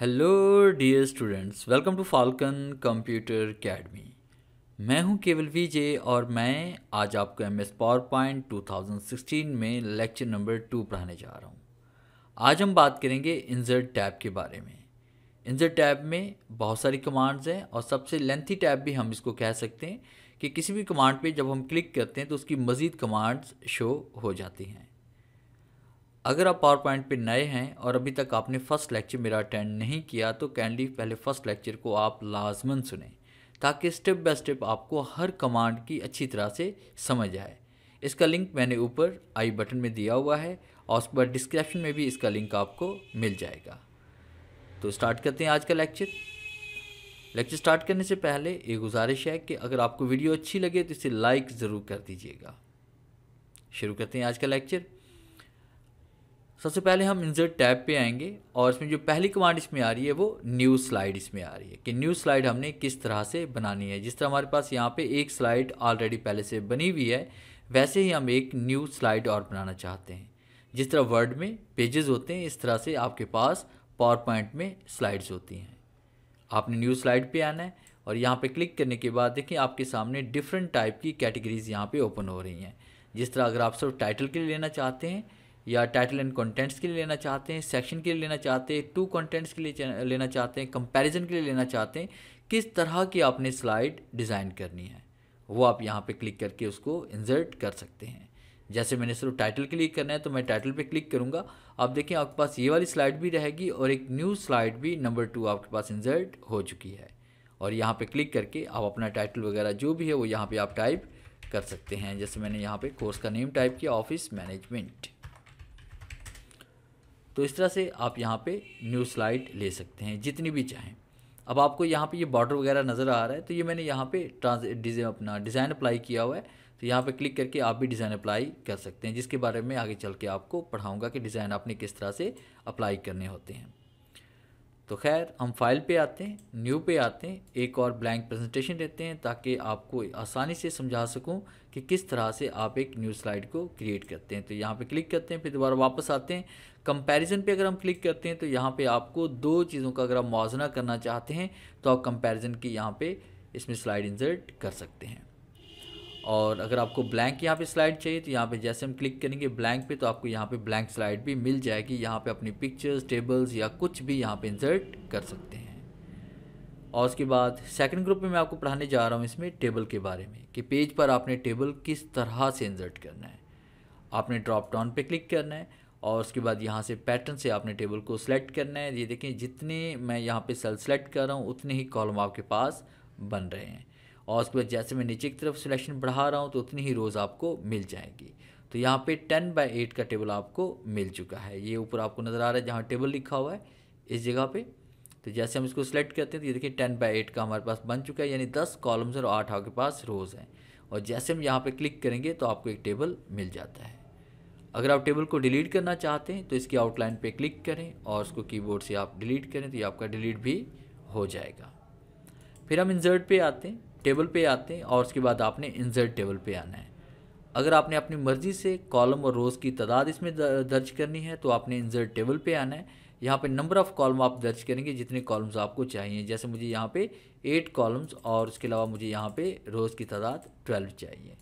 hello dear students welcome to falcon computer academy मैं हूं Keval V J मैं आज आपको M S PowerPoint two में लेक्चर नंबर टू पढ़ाने जा रहा हूं आज हम बात करेंगे इंजर्ट टैब के बारे में इंजर्ट टैब में बहुत सारी कमांड्स हैं और सबसे लेंथी टैब भी हम इसको कह सकते हैं कि किसी भी कमांड पे जब हम क्लिक करते हैं तो उसकी मज़ीद कमांड्स शो हो जाती हैं अगर आप पावर पॉइंट पर नए हैं और अभी तक आपने फ़र्स्ट लेक्चर मेरा अटेंड नहीं किया तो कैंडली पहले फ़र्स्ट लेक्चर को आप लाजमन सुने ताकि स्टेप बाय स्टेप आपको हर कमांड की अच्छी तरह से समझ आए इसका लिंक मैंने ऊपर आई बटन में दिया हुआ है और उस पर डिस्क्रिप्शन में भी इसका लिंक आपको मिल जाएगा तो स्टार्ट करते हैं आज का लेक्चर लेक्चर स्टार्ट करने से पहले ये गुजारिश है कि अगर आपको वीडियो अच्छी लगे तो इसे लाइक ज़रूर कर दीजिएगा शुरू करते हैं आज का लेक्चर सबसे पहले हम इंजर्ट टैब पे आएंगे और इसमें जो पहली कमांड इसमें आ रही है वो न्यू स्लाइड इसमें आ रही है कि न्यू स्लाइड हमने किस तरह से बनानी है जिस तरह हमारे पास यहाँ पे एक स्लाइड ऑलरेडी पहले से बनी हुई है वैसे ही हम एक न्यू स्लाइड और बनाना चाहते हैं जिस तरह वर्ड में पेजेस होते हैं इस तरह से आपके पास पावर पॉइंट में स्लाइड्स होती हैं आपने न्यू स्लाइड पर आना है और यहाँ पर क्लिक करने के बाद देखें आपके सामने डिफरेंट टाइप की कैटेगरीज यहाँ पर ओपन हो रही हैं जिस तरह अगर आप सिर्फ टाइटल के लिए लेना चाहते हैं या टाइटल एंड कंटेंट्स के लिए लेना चाहते हैं सेक्शन के लिए लेना चाहते हैं टू कंटेंट्स के लिए लेना चाहते हैं कंपैरिजन के लिए लेना चाहते हैं किस तरह की आपने स्लाइड डिज़ाइन करनी है वो आप यहाँ पे क्लिक करके उसको इंसर्ट कर सकते हैं जैसे मैंने सिर्फ टाइटल क्लिक करना है तो मैं टाइटल पे क्लिक करूँगा आप देखें आपके पास ये वाली स्लाइड भी रहेगी और एक न्यू स्लाइड भी नंबर टू आपके पास इंजर्ट हो चुकी है और यहाँ पर क्लिक करके आप अपना टाइटल वगैरह जो भी है वो यहाँ पर आप टाइप कर सकते हैं जैसे मैंने यहाँ पर कोर्स का नेम टाइप किया ऑफिस मैनेजमेंट तो इस तरह से आप यहाँ पे न्यू स्लाइड ले सकते हैं जितनी भी चाहें अब आपको यहाँ पे ये यह बॉर्डर वगैरह नज़र आ रहा है तो ये मैंने यहाँ पे ट्रांस डिज़ाइन अपना डिज़ाइन अप्लाई किया हुआ है तो यहाँ पे क्लिक करके आप भी डिज़ाइन अप्लाई कर सकते हैं जिसके बारे में आगे चल के आपको पढ़ाऊँगा कि डिज़ाइन आपने किस तरह से अप्लाई करने होते हैं तो खैर हम फाइल पे आते हैं न्यू पे आते हैं एक और ब्लैंक प्रेजेंटेशन देते हैं ताकि आपको आसानी से समझा सकूं कि किस तरह से आप एक न्यू स्लाइड को क्रिएट करते हैं तो यहाँ पे क्लिक करते हैं फिर दोबारा वापस आते हैं कंपैरिजन पे अगर हम क्लिक करते हैं तो यहाँ पे आपको दो चीज़ों का अगर आप मुजना करना चाहते हैं तो आप कंपेरिजन की यहाँ पर इसमें स्लाइड इंजर्ट कर सकते हैं और अगर आपको ब्लैंक यहाँ पे स्लाइड चाहिए तो यहाँ पे जैसे हम क्लिक करेंगे ब्लैंक पे तो आपको यहाँ पे ब्लैंक स्लाइड भी मिल जाएगी यहाँ पे अपनी पिक्चर्स टेबल्स या कुछ भी यहाँ पे इंसर्ट कर सकते हैं और उसके बाद सेकंड ग्रुप में मैं आपको पढ़ाने जा रहा हूँ इसमें टेबल के बारे में कि पेज पर आपने टेबल किस तरह से इंसर्ट करना है आपने ड्रॉप डाउन पर क्लिक करना है और उसके बाद यहाँ से पैटर्न से आपने टेबल को सिलेक्ट करना है ये देखें जितने मैं यहाँ पर सेल सेलेक्ट कर रहा हूँ उतने ही कॉलम आपके पास बन रहे हैं और उसके बाद जैसे मैं नीचे की तरफ सिलेक्शन बढ़ा रहा हूँ तो उतनी ही रोज़ आपको मिल जाएंगी तो यहाँ पे टेन बाई एट का टेबल आपको मिल चुका है ये ऊपर आपको नज़र आ रहा है जहाँ टेबल लिखा हुआ है इस जगह पे तो जैसे हम इसको सिलेक्ट करते हैं तो ये देखिए टेन बाई एट का हमारे पास बन चुका है यानी दस कॉलम्स और आठ आपके पास रोज़ हैं और जैसे हम यहाँ पे क्लिक करेंगे तो आपको एक टेबल मिल जाता है अगर आप टेबल को डिलीट करना चाहते हैं तो इसकी आउटलाइन पर क्लिक करें और उसको कीबोर्ड से आप डिलीट करें तो ये आपका डिलीट भी हो जाएगा फिर हम इंसर्ट पर आते हैं टेबल पे आते हैं और उसके बाद आपने इंसर्ट टेबल पे आना है अगर आपने अपनी मर्ज़ी से कॉलम और रोज़ की तादाद इसमें दर्ज करनी है तो आपने इंसर्ट टेबल पे आना है यहाँ पे नंबर ऑफ़ कॉलम आप दर्ज करेंगे जितने कॉलम्स आपको चाहिए जैसे मुझे यहाँ पे एट कॉलम्स और उसके अलावा मुझे यहाँ पे रोज़ की तादाद ट्वेल्व चाहिए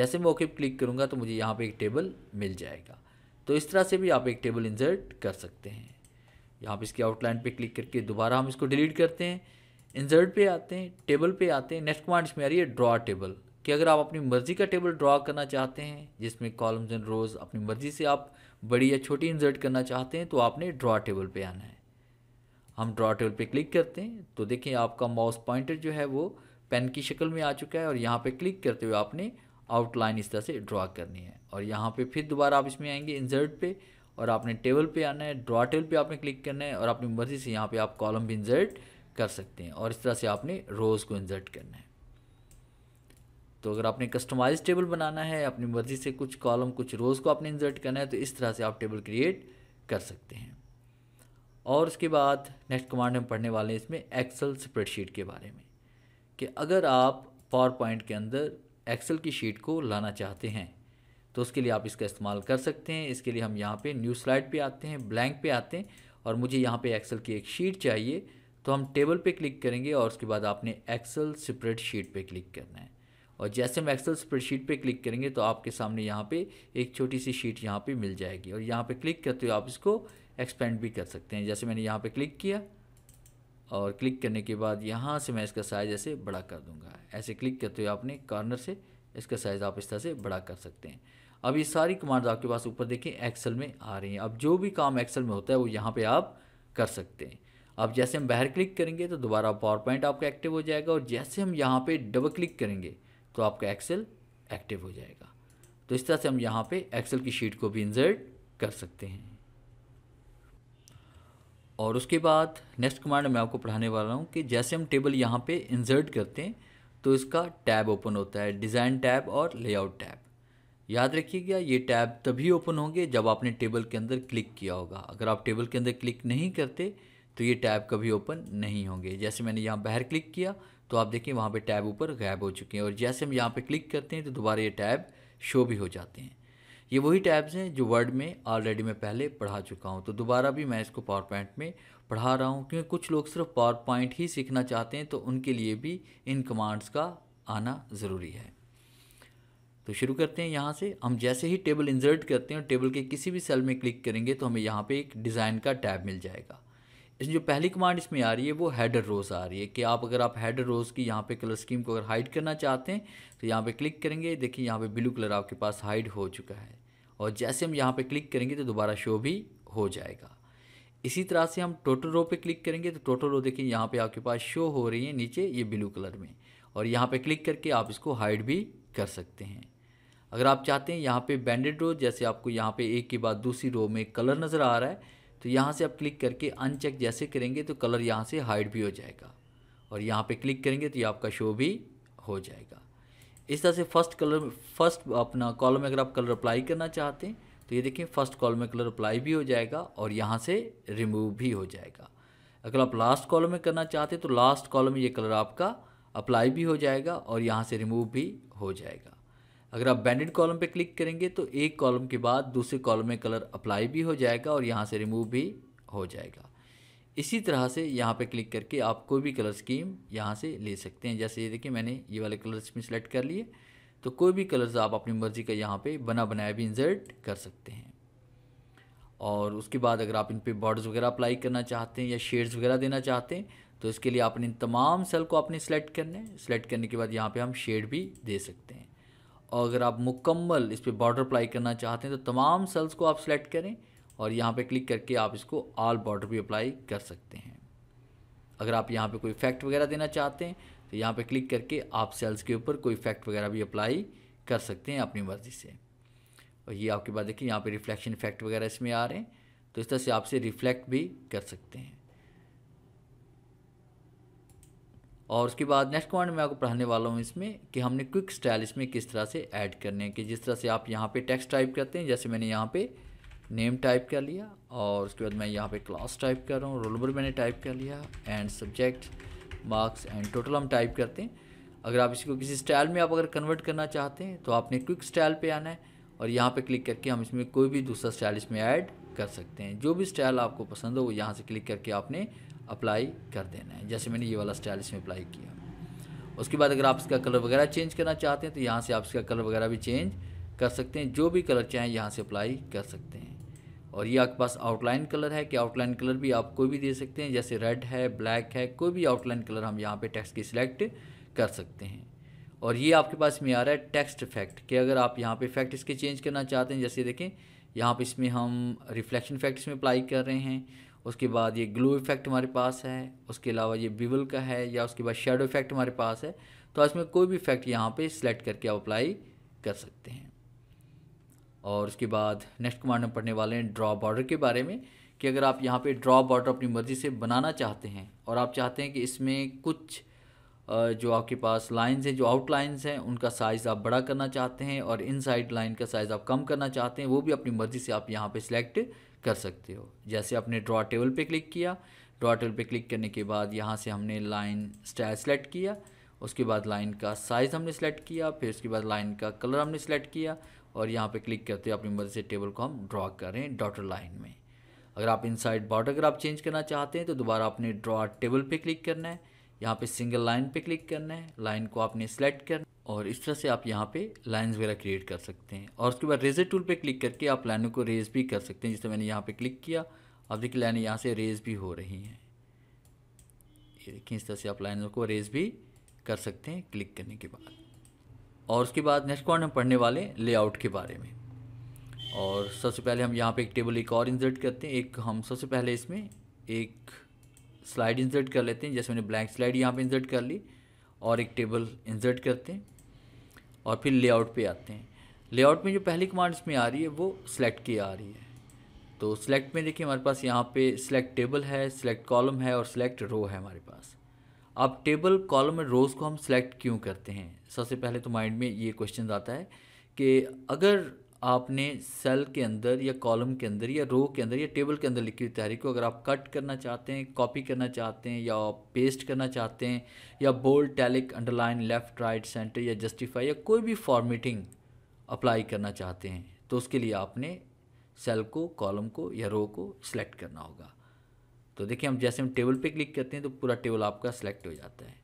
जैसे मैं ओके क्लिक करूँगा तो मुझे यहाँ पे एक टेबल मिल जाएगा तो इस तरह से भी आप एक टेबल इंसर्ट कर सकते हैं यहाँ पे इसके आउटलाइन पे क्लिक करके दोबारा हम इसको डिलीट करते हैं इंजर्ट पे आते हैं टेबल पे आते हैं नेक्स्ट कमांड इसमें आ रही है ड्रॉ टेबल कि अगर आप अपनी मर्ज़ी का टेबल ड्रॉ करना चाहते हैं जिसमें कॉलम्स एंड रोज़ अपनी मर्ज़ी से आप बड़ी या छोटी इंजर्ट करना चाहते हैं तो आपने ड्रॉ टेबल पे आना है हम ड्रॉ टेबल पे क्लिक करते हैं तो देखें आपका माउस पॉइंटर जो है वो पेन की शक्ल में आ चुका है और यहाँ पर क्लिक करते हुए आपने आउटलाइन इस तरह से ड्रॉ करनी है और यहाँ पर फिर दोबारा आप इसमें आएंगे इंजर्ट पर और आपने टेबल पर आना है ड्रॉ टेबल पर आपने क्लिक करना है और अपनी मर्ज़ी से यहाँ पर आप कॉलम भी इंजर्ट कर सकते हैं और इस तरह से आपने रोज़ को इंसर्ट करना है तो अगर आपने कस्टमाइज टेबल बनाना है अपनी मर्ज़ी से कुछ कॉलम कुछ रोज़ को आपने इंसर्ट करना है तो इस तरह से आप टेबल क्रिएट कर सकते हैं और उसके बाद नेक्स्ट कमांड हम पढ़ने वाले हैं इसमें एक्सेल स्प्रेडशीट के बारे में कि अगर आप पावर पॉइंट के अंदर एक्सेल की शीट को लाना चाहते हैं तो उसके लिए आप इसका इस्तेमाल कर सकते हैं इसके लिए हम यहाँ पे न्यू स्लाइड पे आते हैं ब्लैंक पे आते हैं और मुझे यहाँ पे एक्सेल की एक शीट चाहिए तो हम टेबल पे क्लिक करेंगे और उसके बाद आपने एक्सेल स्प्रेड शीट पर क्लिक करना है और जैसे हम एक्सेल स्प्रेडशीट पे क्लिक करेंगे तो आपके सामने यहाँ पे एक छोटी सी शीट यहाँ पे मिल जाएगी और यहाँ पे क्लिक करते हुए आप इसको एक्सपेंड भी कर सकते हैं जैसे मैंने यहाँ पर क्लिक किया और क्लिक करने के बाद यहाँ से मैं इसका साइज़ ऐसे बड़ा कर दूँगा ऐसे क्लिक करते हुए आपने कॉर्नर से इसका साइज़ आप इस तरह से बड़ा कर सकते हैं अब ये सारी कमांड्स आपके पास ऊपर देखें एक्सेल में आ रही हैं अब जो भी काम एक्सेल में होता है वो यहाँ पर आप कर सकते हैं अब जैसे हम बाहर क्लिक करेंगे तो दोबारा पावर पॉइंट आपका एक्टिव हो जाएगा और जैसे हम यहाँ पे डबल क्लिक करेंगे तो आपका एक्सेल एक्टिव हो जाएगा तो इस तरह से हम यहाँ पे एक्सेल की शीट को भी इंजर्ट कर सकते हैं और उसके बाद नेक्स्ट कमांड मैं आपको पढ़ाने वाला हूँ कि जैसे हम टेबल यहाँ पर इंजर्ट करते हैं तो इसका टैब ओपन होता है डिज़ाइन टैब और लेआउट टैब याद रखिएगा ये टैब तभी ओपन होंगे जब आपने टेबल के अंदर क्लिक किया होगा अगर आप टेबल के अंदर क्लिक नहीं करते तो ये टैब कभी ओपन नहीं होंगे जैसे मैंने यहाँ बाहर क्लिक किया तो आप देखिए वहाँ पे टैब ऊपर गायब हो चुके हैं और जैसे हम यहाँ पे क्लिक करते हैं तो दोबारा ये टैब शो भी हो जाते हैं ये वही टैब्स हैं जो वर्ड में ऑलरेडी मैं पहले पढ़ा चुका हूँ तो दोबारा भी मैं इसको पावर पॉइंट में पढ़ा रहा हूँ क्योंकि कुछ लोग सिर्फ पावर पॉइंट ही सीखना चाहते हैं तो उनके लिए भी इन कमांड्स का आना ज़रूरी है तो शुरू करते हैं यहाँ से हम जैसे ही टेबल इंजर्ट करते हैं और टेबल के किसी भी सेल में क्लिक करेंगे तो हमें यहाँ पे एक डिज़ाइन का टैब मिल जाएगा जो पहली कमांड इसमें आ रही है वो हेडर रोज़ आ रही है कि आप अगर आप हेडर रोज़ की यहाँ पे कलर स्कीम को अगर हाइड करना चाहते हैं तो यहाँ पे क्लिक करेंगे देखिए यहाँ पे ब्लू कलर आपके पास हाइड हो चुका है और जैसे हम यहाँ पे क्लिक करेंगे तो दोबारा शो भी हो जाएगा इसी तरह से हम टोटल रो पे क्लिक करेंगे तो टोटल रो देखिए यहाँ पे आपके पास शो हो रही है नीचे ये ब्लू कलर में और यहाँ पे क्लिक करके आप इसको हाइड भी कर सकते हैं अगर आप चाहते हैं यहाँ पे बैंडेड रो जैसे आपको यहाँ पे एक के बाद दूसरी रो में कलर नज़र आ रहा है तो यहाँ से आप क्लिक करके अनचेक जैसे करेंगे तो कलर यहाँ से हाइड भी हो जाएगा और यहाँ पे क्लिक करेंगे तो ये आपका शो भी हो जाएगा इस तरह से फर्स्ट कलर फर्स्ट अपना कॉलम में अगर आप कलर अप्लाई करना चाहते हैं तो ये देखें फर्स्ट कॉलम में कलर अप्लाई भी हो जाएगा और यहाँ से रिमूव भी हो जाएगा अगर आप लास्ट कॉलम में करना चाहते हैं तो लास्ट कॉलम में ये कलर आपका अप्लाई भी हो जाएगा और यहाँ से रिमूव भी हो जाएगा अगर आप बैंडेड कॉलम पे क्लिक करेंगे तो एक कॉलम के बाद दूसरे कॉलम में कलर अप्लाई भी हो जाएगा और यहाँ से रिमूव भी हो जाएगा इसी तरह से यहाँ पे क्लिक करके आप कोई भी कलर स्कीम यहाँ से ले सकते हैं जैसे ये देखिए मैंने ये वाले कलर्स में सेलेक्ट कर लिए तो कोई भी कलर्स आप अपनी मर्ज़ी का यहाँ पे बना बनाया भी इंजर्ट कर सकते हैं और उसके बाद अगर आप इन पर बॉर्डर्स वगैरह अप्लाई करना चाहते हैं या शेड्स वगैरह देना चाहते हैं तो इसके लिए आपने इन तमाम सेल को आपने सेलेक्ट करने सेलेक्ट करने के बाद यहाँ पर हम शेड भी दे सकते हैं और अगर आप मुकम्मल इस पर बॉर्डर अप्लाई करना चाहते हैं तो तमाम सेल्स को आप सेलेक्ट करें और यहाँ पे क्लिक करके आप इसको आल बॉर्डर भी अप्लाई कर सकते हैं अगर आप यहाँ पे कोई इफेक्ट वगैरह देना चाहते हैं तो यहाँ पे क्लिक करके आप सेल्स के ऊपर कोई इफेक्ट वगैरह भी अप्लाई कर सकते हैं अपनी मर्ज़ी से और ये आपके बाद देखिए यहाँ पे रिफ्लेक्शन इफेक्ट वगैरह इसमें आ रहे हैं तो इस तरह से आपसे रिफ्लेक्ट भी कर सकते हैं और उसके बाद नेक्स्ट कमांड मैं आपको पढ़ाने वाला हूँ इसमें कि हमने क्विक स्टाइल इसमें किस तरह से ऐड करने हैं कि जिस तरह से आप यहाँ पे टेक्स्ट टाइप करते हैं जैसे मैंने यहाँ पे नेम टाइप कर लिया और उसके बाद मैं यहाँ पे क्लास टाइप कर रहा हूँ रोल नंबर मैंने टाइप कर लिया and subject marks and total हम टाइप करते हैं अगर आप इसको किसी स्टाइल में आप अगर कन्वर्ट करना चाहते हैं तो आपने क्विक स्टाइल पर आना है और यहाँ पर क्लिक करके हम इसमें कोई भी दूसरा स्टाइल इसमें ऐड कर सकते हैं जो भी स्टाइल आपको पसंद हो वो यहाँ से क्लिक करके आपने अप्लाई कर देना है जैसे मैंने ये वाला स्टाइल इसमें अप्लाई किया उसके बाद अगर आप इसका कलर वगैरह चेंज करना चाहते हैं तो यहाँ से आप इसका कलर वगैरह भी चेंज कर सकते हैं जो भी कलर चाहें यहाँ से अप्लाई कर सकते हैं और ये आपके पास आउटलाइन कलर है कि आउटलाइन कलर भी आप कोई भी दे सकते हैं जैसे रेड है ब्लैक है कोई भी आउटलाइन कलर हम यहाँ पे टेक्स्ट की सिलेक्ट कर सकते हैं और ये आपके पास में आ रहा है टेक्स्ट इफेक्ट कि अगर आप यहाँ पे इफेक्ट इसके चेंज करना चाहते हैं जैसे देखें यहाँ पे इसमें हम रिफ्लेक्शन इफेक्ट इसमें अप्लाई कर रहे हैं उसके बाद ये ग्लो इफेक्ट हमारे पास है उसके अलावा ये बिवल का है या उसके बाद शेडो इफेक्ट हमारे पास है तो इसमें कोई भी इफेक्ट यहाँ पे सिलेक्ट करके आप अप्लाई कर सकते हैं और उसके बाद नेक्स्ट कमांड हम पढ़ने वाले हैं ड्रॉ बॉर्डर के बारे में कि अगर आप यहाँ पे ड्रॉ बॉर्डर अपनी मर्ज़ी से बनाना चाहते हैं और आप चाहते हैं कि इसमें कुछ जो आपके पास लाइंस हैं जो आउट लाइंस हैं उनका साइज़ आप बड़ा करना चाहते हैं और साइड लाइन का साइज़ आप कम करना चाहते हैं वो भी अपनी मर्ज़ी से आप यहाँ पे सिलेक्ट कर सकते हो जैसे आपने ड्रॉ टेबल पे क्लिक किया ड्रॉ टेबल पे क्लिक करने के बाद यहाँ से हमने लाइन स्टाइल सेलेक्ट किया उसके बाद लाइन का साइज़ हमने सेलेक्ट किया फिर उसके बाद लाइन का कलर हमने सेलेक्ट किया और यहाँ पर क्लिक करते अपनी मर्ज़ी से टेबल को हम ड्रॉ करें डॉटर लाइन में अगर आप इनसाइड बॉर्डर अगर आप चेंज करना चाहते हैं तो दोबारा आपने ड्रॉ टेबल पर क्लिक करना है यहाँ पे सिंगल लाइन पे क्लिक करना है लाइन को आपने सेलेक्ट करना और इस तरह से आप यहाँ पे लाइंस वगैरह क्रिएट कर सकते हैं और उसके बाद रेजर टूल पे क्लिक करके आप लाइनों को रेज भी कर सकते हैं जैसे मैंने यहाँ पे क्लिक किया आप देखिए लाइनें यहाँ से रेज भी हो रही हैं ये देखिए इस तरह से आप लाइनों को रेज भी कर सकते हैं क्लिक करने के बाद और उसके बाद नेक्स्ट पॉइंट हम पढ़ने वाले लेआउट के बारे में और सबसे पहले हम यहाँ पे एक टेबल एक और इंसर्ट करते हैं एक हम सबसे पहले इसमें एक स्लाइड इंसर्ट कर लेते हैं जैसे मैंने ब्लैंक स्लाइड यहाँ पे इंसर्ट कर ली और एक टेबल इंसर्ट करते हैं और फिर लेआउट पे आते हैं लेआउट में जो पहली कमांड इसमें आ रही है वो सिलेक्ट की आ रही है तो सिलेक्ट में देखिए हमारे पास यहाँ पे सिलेक्ट टेबल है सिलेक्ट कॉलम है और सिलेक्ट रो है हमारे पास अब टेबल कॉलम और रोज़ को हम सिलेक्ट क्यों करते हैं सबसे पहले तो माइंड में ये क्वेश्चन आता है कि अगर आपने सेल के अंदर या कॉलम के अंदर या रो के अंदर या टेबल के अंदर लिखी हुई तहरीक को अगर आप कट करना चाहते हैं कॉपी करना चाहते हैं या पेस्ट करना चाहते हैं या bold italic underline left right centre या जस्टिफाई या कोई भी फॉर्मेटिंग अप्लाई करना चाहते हैं तो उसके लिए आपने सेल को कॉलम को या रो को सिलेक्ट करना होगा तो देखिए हम जैसे हम टेबल पे क्लिक करते हैं तो पूरा टेबल आपका सिलेक्ट हो जाता है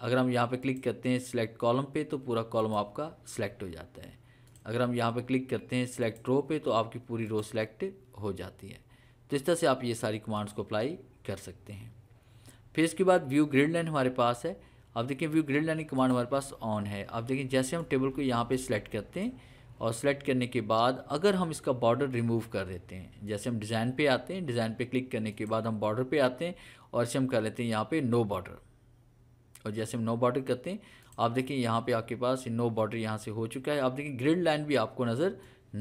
अगर हम यहाँ पे क्लिक करते हैं सिलेक्ट कॉलम पे तो पूरा कॉलम आपका सिलेक्ट हो जाता है अगर हम यहाँ पर क्लिक करते हैं सिलेक्ट रो पे तो आपकी पूरी रो सिलेक्ट हो जाती है तो इस तरह से आप ये सारी कमांड्स को अप्लाई कर सकते हैं फिर इसके बाद व्यू ग्रिड लाइन हमारे पास है अब देखिए व्यू ग्रिड लाइन कमांड हमारे पास ऑन है अब देखिए जैसे हम टेबल को यहाँ पे सिलेक्ट करते हैं और सिलेक्ट करने के बाद अगर हम इसका बॉर्डर रिमूव कर देते हैं जैसे हम डिज़ाइन पर आते हैं डिज़ाइन पर क्लिक करने के बाद हम बॉर्डर पर आते हैं और इसे हम कर लेते हैं यहाँ पर नो बॉर्डर और जैसे हम नो बॉर्डर करते हैं आप देखिए यहाँ पे आपके पास नो बॉर्डर यहाँ से हो चुका है आप देखिए ग्रिड लाइन भी आपको नज़र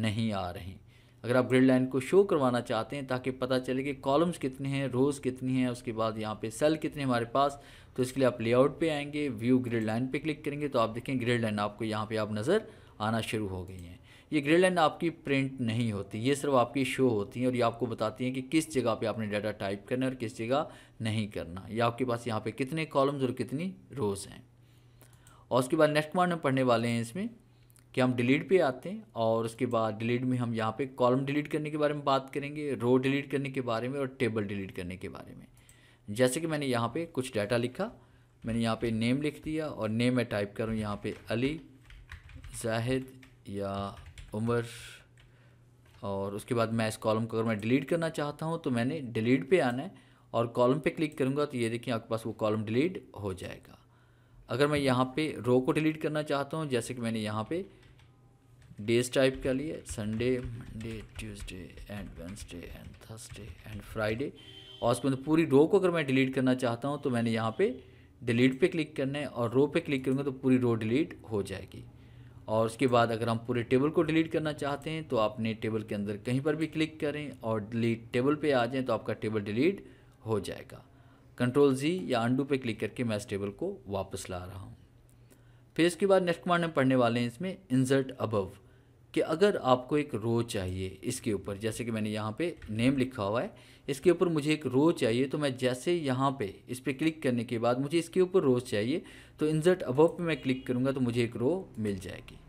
नहीं आ रही अगर आप ग्रिड लाइन को शो करवाना चाहते हैं ताकि पता चले कि कॉलम्स कितने हैं रोज़ कितनी हैं उसके बाद यहाँ पे सेल कितने हमारे पास तो इसके लिए आप लेआउट पे आएंगे व्यू ग्रिड लाइन पे क्लिक करेंगे तो आप देखें ग्रिड लाइन आपको यहाँ पे आप नज़र आना शुरू हो गई हैं ये ग्रिड लाइन आपकी प्रिंट नहीं होती ये सिर्फ आपकी शो होती हैं और ये आपको बताती हैं कि किस जगह पे आपने डाटा टाइप करना है और किस जगह नहीं करना ये आपके पास यहाँ पे कितने कॉलम्स और कितनी रोज़ हैं और उसके बाद नेक्स्ट पॉइंट हम पढ़ने वाले हैं इसमें कि हम डिलीट पे आते हैं और उसके बाद डिलीट में हम यहाँ पर कॉलम डिलीट करने के बारे में बात करेंगे रो डिलीट करने के बारे में और टेबल डिलीट करने के बारे में जैसे कि मैंने यहाँ पर कुछ डाटा लिखा मैंने यहाँ पर नेम लिख दिया और नेम मैं टाइप करूँ यहाँ पर अली जाहिद या उमर और उसके बाद मैं इस कॉलम को अगर मैं डिलीट करना चाहता हूँ तो मैंने डिलीट पे आना है और कॉलम पे क्लिक करूँगा तो ये देखिए आपके पास वो कॉलम डिलीट हो जाएगा अगर मैं यहाँ पे रो को डिलीट करना चाहता हूँ जैसे कि मैंने यहाँ पे डेज टाइप कर लिए Sunday Monday Tuesday and Wednesday and Thursday and Friday और उसके अंदर पूरी रो को अगर मैं डिलीट करना चाहता हूँ तो मैंने यहाँ पे डिलीट पे क्लिक करना है और रो पे क्लिक करूँगा तो पूरी रो डिलीट हो जाएगी और उसके बाद अगर हम पूरे टेबल को डिलीट करना चाहते हैं तो आपने टेबल के अंदर कहीं पर भी क्लिक करें और डिलीट टेबल पे आ जाएं तो आपका टेबल डिलीट हो जाएगा कंट्रोल जी या अंडू पे क्लिक करके मैं इस टेबल को वापस ला रहा हूँ फिर इसके बाद नेक्स्ट कमांड हम पढ़ने वाले हैं इसमें इंजर्ट अबव कि अगर आपको एक रो चाहिए इसके ऊपर जैसे कि मैंने यहाँ पे नेम लिखा हुआ है इसके ऊपर मुझे एक रो चाहिए तो मैं जैसे यहाँ पे इस पर क्लिक करने के बाद मुझे इसके ऊपर रोज चाहिए तो इन्ज़र्ट अबव पे मैं क्लिक करूँगा तो मुझे एक रो मिल जाएगी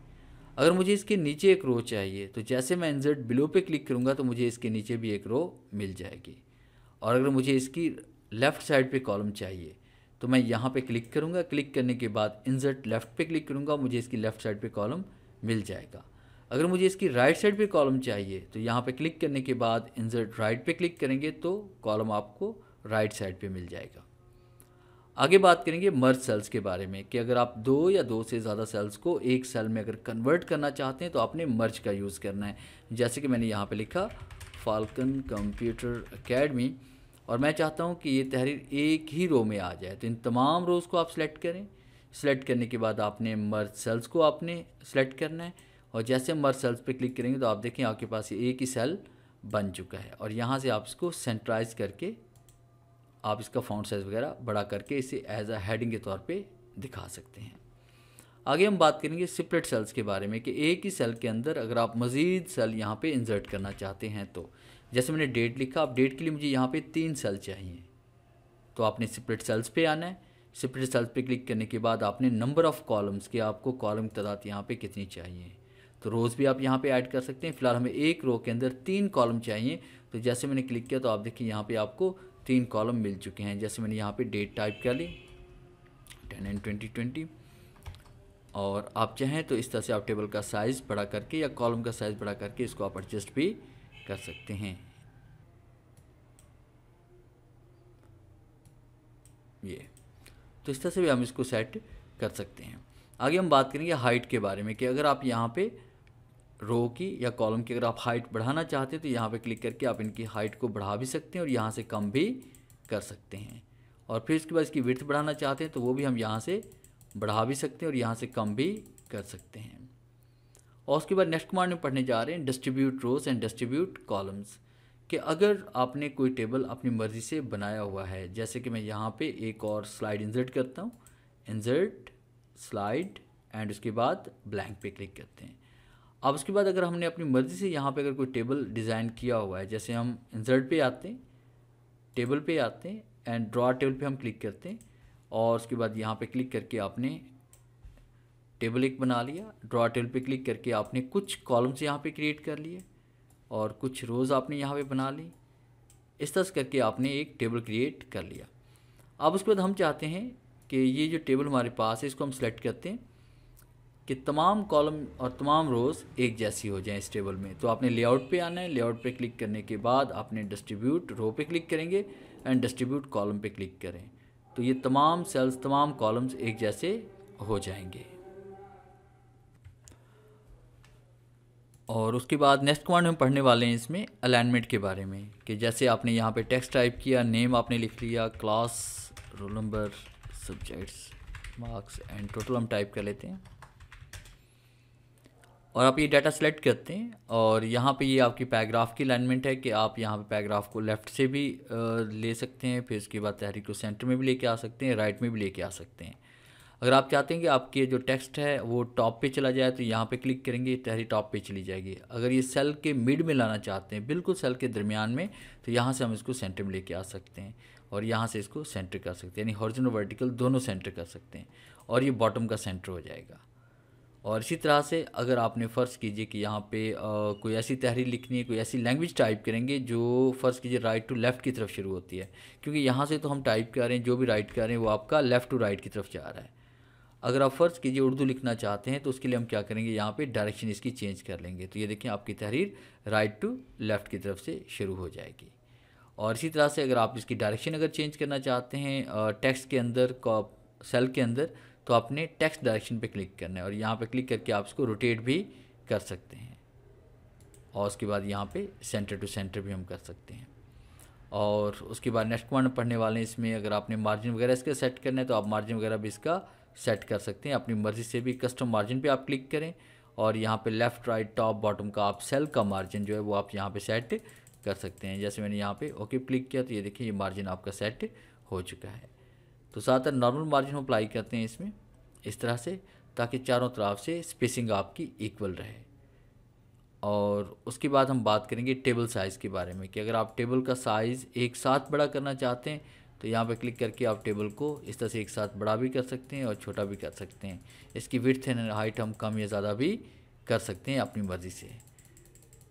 अगर मुझे इसके नीचे एक रो चाहिए तो जैसे मैं इन्ज़र्ट बिलो पे क्लिक करूँगा तो मुझे इसके नीचे भी एक रो मिल जाएगी और अगर मुझे इसकी लेफ़्ट साइड पे कॉलम चाहिए तो मैं यहाँ पे क्लिक करूँगा क्लिक करने के बाद इन्ज़र्ट लेफ़्ट पे क्लिक करूँगा मुझे इसकी लेफ़्ट साइड पे कॉलम मिल जाएगा अगर मुझे इसकी राइट साइड पे कॉलम चाहिए तो यहाँ पे क्लिक करने के बाद इंसर्ट राइट पे क्लिक करेंगे तो कॉलम आपको राइट साइड पे मिल जाएगा आगे बात करेंगे मर्ज सेल्स के बारे में कि अगर आप दो या दो से ज़्यादा सेल्स को एक सेल में अगर कन्वर्ट करना चाहते हैं तो आपने मर्ज का यूज़ करना है जैसे कि मैंने यहाँ पर लिखा फाल्कन कंप्यूटर अकेडमी और मैं चाहता हूँ कि ये तहरीर एक ही रो में आ जाए तो इन तमाम रोज़ को आप सेलेक्ट करें सेलेक्ट करने के बाद आपने मर्ज सेल्स को आपने सेलेक्ट करना है और जैसे मर सेल्स पे क्लिक करेंगे तो आप देखें आपके पास एक ही सेल बन चुका है और यहाँ से आप इसको सेंट्राइज करके आप इसका फाउंड साइज़ वगैरह बढ़ा करके इसे एज अ हेडिंग के तौर पे दिखा सकते हैं आगे हम बात करेंगे सिपरेट सेल्स के बारे में कि एक ही सेल के अंदर अगर आप मज़ीद सेल यहाँ पे इंसर्ट करना चाहते हैं तो जैसे मैंने डेट लिखा आप डेट के लिए मुझे यहाँ पे तीन सेल चाहिए तो आपने सिपरेट सेल्स पे आना है सिपरेट सेल्स पे क्लिक करने के बाद आपने नंबर ऑफ़ कॉलम्स के आपको कॉलम की तादाद यहाँ पर कितनी चाहिए तो रोज़ भी आप यहाँ पे ऐड कर सकते हैं फिलहाल हमें एक रो के अंदर तीन कॉलम चाहिए तो जैसे मैंने क्लिक किया तो आप देखिए यहाँ पे आपको तीन कॉलम मिल चुके हैं जैसे मैंने यहाँ पे डेट टाइप कर ली टेन एंड ट्वेंटी ट्वेंटी और आप चाहें तो इस तरह से आप टेबल का साइज़ बढ़ा करके या कॉलम का साइज़ बढ़ा करके इसको आप एडजस्ट भी कर सकते हैं ये तो इस तरह से भी हम इसको सेट कर सकते हैं आगे हम बात करेंगे हाइट के बारे में कि अगर आप यहाँ पे रो की या कॉलम की अगर आप हाइट बढ़ाना चाहते हैं तो यहाँ पे क्लिक करके आप इनकी हाइट को बढ़ा भी सकते हैं और यहाँ से कम भी कर सकते हैं और फिर इसके बाद इसकी विर्थ बढ़ाना चाहते हैं तो वो भी हम यहाँ से बढ़ा भी सकते हैं और यहाँ से कम भी कर सकते हैं और उसके बाद नेक्स्ट कमांड में पढ़ने जा रहे हैं distribute rows and distribute columns कि अगर आपने कोई टेबल अपनी मर्ज़ी से बनाया हुआ है जैसे कि मैं यहाँ पर एक और स्लाइड इंजर्ट करता हूँ इंजर्ट स्लाइड एंड उसके बाद ब्लैंक पे क्लिक करते हैं अब उसके बाद अगर हमने अपनी मर्ज़ी से यहाँ पे अगर कोई टेबल डिज़ाइन किया हुआ है जैसे हम इंसर्ट पे आते हैं टेबल पे आते हैं एंड ड्रॉ टेबल पे हम क्लिक करते हैं और उसके बाद यहाँ पे क्लिक करके आपने टेबल एक बना लिया ड्रॉ टेबल पे क्लिक करके आपने कुछ कॉलम्स यहाँ पे क्रिएट कर लिए और कुछ रोज़ आपने यहाँ पे बना ली इस तरह करके आपने एक टेबल क्रिएट कर लिया अब उसके बाद हम चाहते हैं कि ये जो टेबल हमारे पास है इसको हम सेलेक्ट करते हैं कि तमाम कॉलम और तमाम रोज़ एक जैसी हो जाए इस टेबल में तो आपने लेआउट पे आना है लेआउट पे क्लिक करने के बाद आपने डिस्ट्रीब्यूट रो पे क्लिक करेंगे एंड डिस्ट्रीब्यूट कॉलम पे क्लिक करें तो ये तमाम सेल्स तमाम कॉलम्स एक जैसे हो जाएंगे और उसके बाद नेक्स्ट कमांड हम पढ़ने वाले हैं इसमें अलाइनमेंट के बारे में कि जैसे आपने यहाँ पे टेक्स्ट टाइप किया नेम आपने लिख लिया class roll number subjects marks and total हम टाइप कर लेते हैं और आप ये डाटा सेलेक्ट करते हैं और यहाँ पे ये आपकी पैराग्राफ की अलाइनमेंट है कि आप यहाँ पे पैराग्राफ को लेफ़्ट से भी ले सकते हैं फिर उसके बाद तहरीक को सेंटर में भी लेके आ सकते हैं राइट में भी लेके आ सकते हैं अगर आप चाहते हैं कि आपके जो टेक्स्ट है वो टॉप पे चला जाए तो यहाँ पे क्लिक करेंगे तहरी टॉप पे चली जाएगी अगर ये सेल के मिड में लाना चाहते हैं बिल्कुल सेल के दरमियान में तो यहाँ से हम इसको सेंटर में लेके आ सकते हैं और यहाँ से इसको सेंटर कर सकते हैं यानी हॉरिजॉन्टल वर्टिकल दोनों सेंटर कर सकते हैं और ये बॉटम का सेंटर हो जाएगा और इसी तरह से अगर आपने फ़र्ज़ कीजिए कि यहाँ पे आ, कोई ऐसी तहरीर लिखनी है कोई ऐसी लैंग्वेज टाइप करेंगे जो फ़र्ज़ कीजिए राइट टू लेफ़्ट की तरफ शुरू होती है क्योंकि यहाँ से तो हम टाइप कर रहे हैं जो भी राइट कर रहे हैं वो आपका लेफ़्ट टू राइट की तरफ जा रहा है अगर आप फ़र्ज़ कीजिए उर्दू लिखना चाहते हैं तो उसके लिए हम क्या करेंगे यहाँ पर डायरेक्शन इसकी चेंज कर लेंगे तो ये देखें आपकी तहरीर राइट टू लेफ़्ट की तरफ से शुरू हो जाएगी और इसी तरह से अगर आप इसकी डायरेक्शन अगर चेंज करना चाहते हैं टेक्स्ट के अंदर सेल के अंदर तो आपने टेक्स्ट डायरेक्शन पे क्लिक करना है और यहाँ पे क्लिक करके आप इसको रोटेट भी कर सकते हैं और उसके बाद यहाँ पे सेंटर टू सेंटर भी हम कर सकते हैं और उसके बाद नेक्स्ट कमांड पढ़ने वाले हैं इसमें अगर आपने मार्जिन वगैरह इसका सेट करना है तो आप मार्जिन वगैरह भी इसका सेट कर सकते हैं अपनी मर्ज़ी से भी कस्टम मार्जिन पे आप क्लिक करें और यहाँ पे लेफ़्ट राइट टॉप बॉटम का आप सेल का मार्जिन जो है वो आप यहाँ पे सेट कर सकते हैं जैसे मैंने यहाँ पे ओके क्लिक किया तो ये देखिए ये मार्जिन आपका सेट हो चुका है तो ज़्यादातर नॉर्मल मार्जिन हम अप्लाई करते हैं इसमें इस तरह से ताकि चारों तरफ से स्पेसिंग आपकी इक्वल रहे और उसके बाद हम बात करेंगे टेबल साइज़ के बारे में कि अगर आप टेबल का साइज़ एक साथ बड़ा करना चाहते हैं तो यहाँ पर क्लिक करके आप टेबल को इस तरह से एक साथ बड़ा भी कर सकते हैं और छोटा भी कर सकते हैं इसकी विथ एंड हाइट हम कम या ज़्यादा भी कर सकते हैं अपनी मर्ज़ी से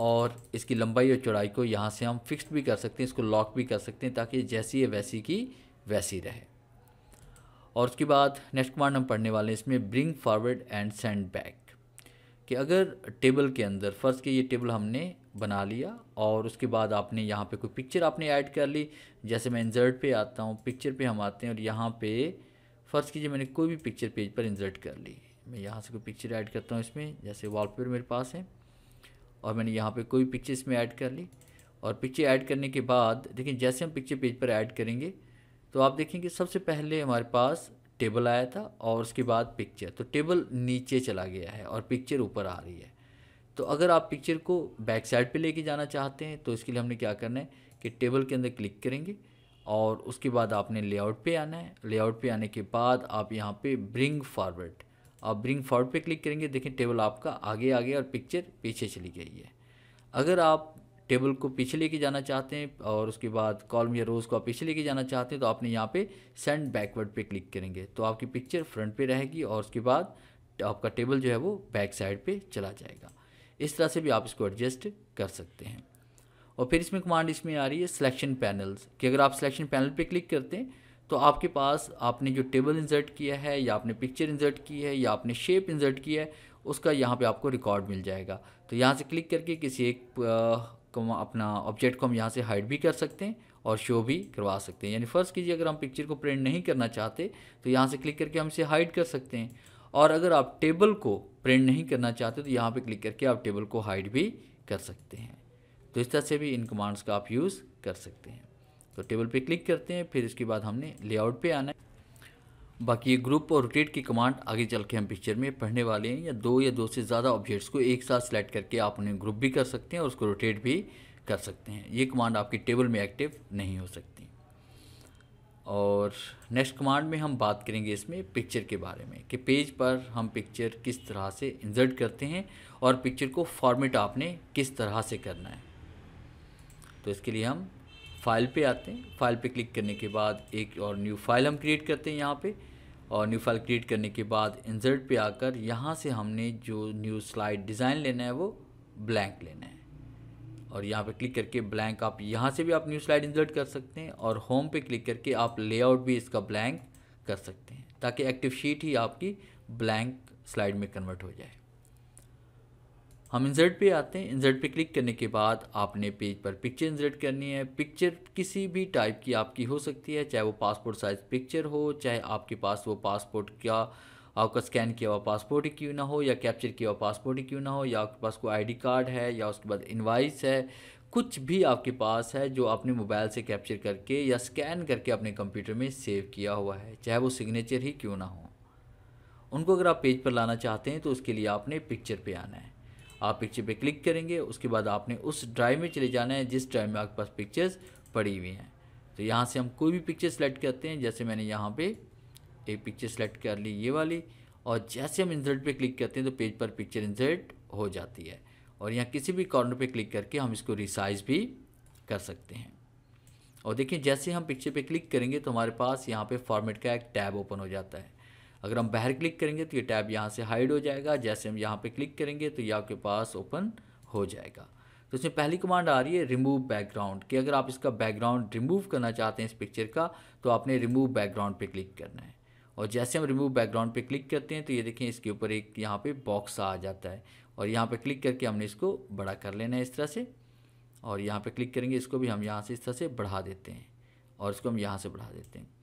और इसकी लंबाई और चौड़ाई को यहाँ से हम फिक्स भी कर सकते हैं इसको लॉक भी कर सकते हैं ताकि जैसी है वैसी की वैसी रहे और उसके बाद नेक्स्ट कमांड हम पढ़ने वाले हैं इसमें bring forward and send back कि अगर टेबल के अंदर फर्स्ट के ये टेबल हमने बना लिया और उसके बाद आपने यहाँ पे कोई पिक्चर आपने ऐड कर ली जैसे मैं इंजर्ट पे आता हूँ पिक्चर पे हम आते हैं और यहाँ पे फर्स्ट कीजिए मैंने कोई भी पिक्चर पेज पर इंजर्ट कर ली मैं यहाँ से कोई पिक्चर ऐड करता हूँ इसमें जैसे वॉलपेपर मेरे पास है और मैंने यहाँ पे कोई पिक्चर इसमें ऐड कर ली और पिक्चर ऐड करने के बाद देखिए जैसे हम पिक्चर पेज पर ऐड करेंगे तो आप देखेंगे सबसे पहले हमारे पास टेबल आया था और उसके बाद पिक्चर तो टेबल नीचे चला गया है और पिक्चर ऊपर आ रही है तो अगर आप पिक्चर को बैक साइड पे लेके जाना चाहते हैं तो इसके लिए हमने क्या करना है कि टेबल के अंदर क्लिक करेंगे और उसके बाद आपने लेआउट पे आना है लेआउट पे आने के बाद आप यहाँ पे ब्रिंग फॉरवर्ड आप ब्रिंग फॉरवर्ड पे क्लिक करेंगे देखें टेबल आपका आगे आ गया और पिक्चर पीछे चली गई है अगर आप टेबल को पीछे लेके जाना चाहते हैं और उसके बाद कॉलम या रोज़ को आप पीछे लेके जाना चाहते हैं तो आपने यहाँ पे सेंड बैकवर्ड पे क्लिक करेंगे तो आपकी पिक्चर फ्रंट पे रहेगी और उसके बाद आपका टेबल जो है वो बैक साइड पे चला जाएगा इस तरह से भी आप इसको एडजस्ट कर सकते हैं और फिर इसमें कमांड इसमें आ रही है सिलेक्शन पैनल्स कि अगर आप सिलेक्शन पैनल पर क्लिक करते हैं तो आपके पास आपने जो टेबल इंजर्ट किया है या आपने पिक्चर इंजर्ट की है या आपने शेप इंजर्ट किया है उसका यहाँ पे आपको रिकॉर्ड मिल जाएगा तो यहाँ से क्लिक करके किसी एक को अपना ऑब्जेक्ट को हम यहाँ से हाइड भी कर सकते हैं और शो भी करवा सकते हैं यानी फ़र्ज़ कीजिए अगर हम पिक्चर को प्रिंट नहीं करना चाहते तो यहाँ से क्लिक करके हम इसे हाइड कर सकते हैं और अगर आप टेबल को प्रिंट नहीं करना चाहते तो यहाँ पे क्लिक करके आप टेबल को हाइड भी कर सकते हैं तो इस तरह से भी इन कमांड्स का आप यूज़ कर सकते हैं तो टेबल पे क्लिक करते हैं फिर इसके बाद हमने लेआउट पे आना है बाकी ये ग्रुप और रोटेट की कमांड आगे चल के हम पिक्चर में पढ़ने वाले हैं या दो या दो से ज़्यादा ऑब्जेक्ट्स को एक साथ सेलेक्ट करके आप उन्हें ग्रुप भी कर सकते हैं और उसको रोटेट भी कर सकते हैं ये कमांड आपकी टेबल में एक्टिव नहीं हो सकती और नेक्स्ट कमांड में हम बात करेंगे इसमें पिक्चर के बारे में कि पेज पर हम पिक्चर किस तरह से इंजर्ट करते हैं और पिक्चर को फॉर्मेट आपने किस तरह से करना है तो इसके लिए हम फाइल पे आते हैं फाइल पे क्लिक करने के बाद एक और न्यू फाइल हम क्रिएट करते हैं यहाँ पे और न्यू फाइल क्रिएट करने के बाद इंसर्ट पे आकर यहाँ से हमने जो न्यू स्लाइड डिज़ाइन लेना है वो ब्लैंक लेना है और यहाँ पे क्लिक करके ब्लैंक आप यहाँ से भी आप न्यू स्लाइड इंसर्ट कर सकते हैं और होम पे क्लिक करके आप लेआउट भी इसका ब्लैंक कर सकते हैं ताकि एक्टिव शीट ही आपकी ब्लैंक स्लाइड में कन्वर्ट हो जाए हम इंसर्ट पे आते हैं इंसर्ट पे क्लिक करने के बाद आपने पेज पर पिक्चर इंसर्ट करनी है पिक्चर किसी भी टाइप की आपकी हो सकती है चाहे वो पासपोर्ट साइज़ पिक्चर हो चाहे आपके पास वो पासपोर्ट का आपका स्कैन किया हुआ पासपोर्ट ही क्यों ना हो या कैप्चर किया हुआ पासपोर्ट ही क्यों ना हो या आपके पास कोई आईडी कार्ड है या उसके बाद इन्वाइस है कुछ भी आपके पास है जो आपने मोबाइल से कैप्चर करके या स्कैन करके अपने कंप्यूटर में सेव किया हुआ है चाहे वो सिग्नेचर ही क्यों ना हो उनको अगर आप पेज पर लाना चाहते हैं तो उसके लिए आपने पिक्चर पे आना है आप पिक्चर पे क्लिक करेंगे उसके बाद आपने उस ड्राइव में चले जाना है जिस ड्राइव में आपके पास पिक्चर्स पड़ी हुई हैं तो यहाँ से हम कोई भी पिक्चर सेलेक्ट करते हैं जैसे मैंने यहाँ पे एक पिक्चर सेलेक्ट कर ली ये वाली और जैसे हम इंसर्ट पे क्लिक करते हैं तो पेज पर पिक्चर इंसर्ट हो जाती है और यहाँ किसी भी कॉर्नर पर क्लिक करके हम इसको रिसाइज भी कर सकते हैं और देखिए जैसे हम पिक्चर पर क्लिक करेंगे तो हमारे पास यहाँ पर फॉर्मेट का एक टैब ओपन हो जाता है अगर हम बाहर क्लिक करेंगे तो ये टैब यहाँ से हाइड हो जाएगा जैसे हम यहाँ पे क्लिक करेंगे तो ये आपके पास ओपन हो जाएगा तो इसमें पहली कमांड आ रही है रिमूव बैकग्राउंड कि अगर आप इसका बैकग्राउंड रिमूव करना चाहते हैं इस पिक्चर का तो आपने रिमूव बैकग्राउंड पर क्लिक करना है और जैसे हम रिमूव बैकग्राउंड पर क्लिक करते हैं तो ये देखें इसके ऊपर एक यहाँ पर बॉक्स आ जाता है और यहाँ पर क्लिक करके हमने इसको बड़ा कर लेना है इस तरह से और यहाँ पर क्लिक करेंगे इसको भी हम यहाँ से इस तरह से बढ़ा देते हैं और इसको हम यहाँ से बढ़ा देते हैं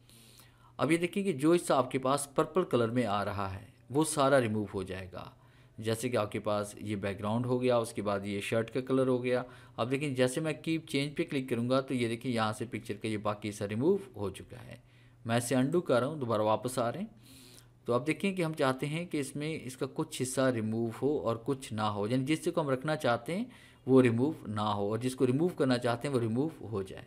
अब ये देखिए कि जो हिस्सा आपके पास पर्पल कलर में आ रहा है वो सारा रिमूव हो जाएगा जैसे कि आपके पास ये बैकग्राउंड हो गया उसके बाद ये शर्ट का कलर हो गया अब लेकिन जैसे मैं कीप चेंज पे क्लिक करूँगा तो ये देखिए यहाँ से पिक्चर का ये बाकी हिस्सा रिमूव हो चुका है मैं इसे अंडू कर रहा हूँ दोबारा वापस आ रहे हैं तो आप देखें कि हम चाहते हैं कि इसमें इसका कुछ हिस्सा रिमूव हो और कुछ ना हो यानी जिससे को हम रखना चाहते हैं वो रिमूव ना हो और जिसको रिमूव करना चाहते हैं वो रिमूव हो जाए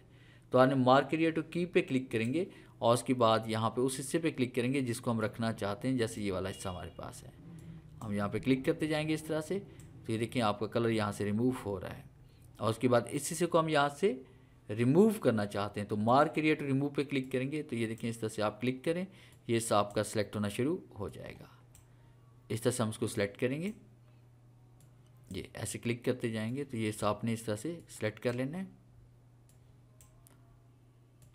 तो आपने मार्क एरिया टू की पे क्लिक करेंगे और उसके बाद यहाँ पे उस हिस्से पे क्लिक करेंगे जिसको हम रखना चाहते हैं जैसे ये वाला हिस्सा हमारे पास है हम यहाँ पे क्लिक करते जाएंगे इस तरह से तो ये देखिए आपका कलर यहाँ से रिमूव हो रहा है और उसके बाद इस हिस्से को हम यहाँ से रिमूव करना चाहते हैं तो मार्क क्रिएट रिमूव पर क्लिक करेंगे तो ये देखिए इस तरह से आप क्लिक करें ये हिस्सा आपका सेलेक्ट होना शुरू हो जाएगा इस तरह से हम उसको सेलेक्ट करेंगे ये ऐसे क्लिक करते जाएंगे तो ये हिस्सा आपने इस तरह से सेलेक्ट कर लेना है